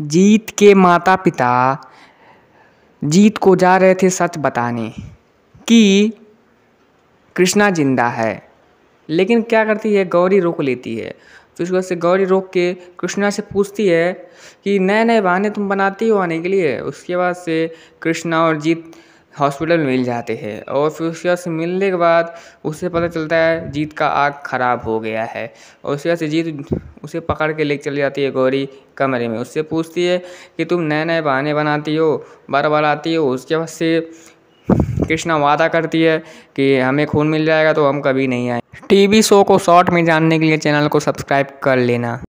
जीत के माता पिता जीत को जा रहे थे सच बताने कि कृष्णा जिंदा है लेकिन क्या करती है गौरी रोक लेती है फिर तो उसके बाद से गौरी रोक के कृष्णा से पूछती है कि नए नए बहाने तुम बनाती हो आने के लिए उसके बाद से कृष्णा और जीत हॉस्पिटल मिल जाते हैं और फिर उसके बाद से मिलने के बाद उसे पता चलता है जीत का आग खराब हो गया है और उसके बाद से जीत उसे पकड़ के ले चली जाती है गौरी कमरे में उससे पूछती है कि तुम नए नए बहाने बनाती हो बार बार आती हो उसके बाद से कृष्णा वादा करती है कि हमें खून मिल जाएगा तो हम कभी नहीं आए टीवी शो को शॉर्ट में जानने के लिए चैनल को सब्सक्राइब कर लेना